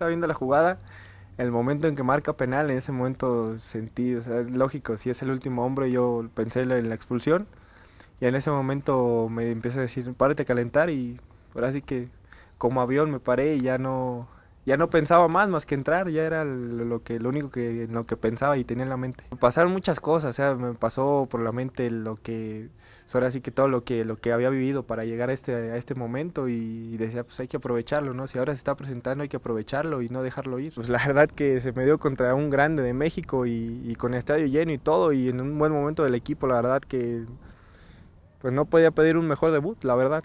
estaba viendo la jugada, el momento en que marca penal, en ese momento sentí, o sea, es lógico, si es el último hombre, yo pensé en la expulsión. Y en ese momento me empieza a decir, párate a calentar y ahora sí que como avión me paré y ya no, ya no pensaba más más que entrar, ya era lo que lo único que lo que pensaba y tenía en la mente. Pasaron muchas cosas, o sea, me pasó por la mente lo que ahora sí que todo lo que lo que había vivido para llegar a este a este momento y, decía, pues hay que aprovecharlo, ¿no? Si ahora se está presentando hay que aprovecharlo y no dejarlo ir. Pues la verdad que se me dio contra un grande de México y, con el estadio lleno y todo y en un buen momento del equipo, la verdad que pues no podía pedir un mejor debut, la verdad.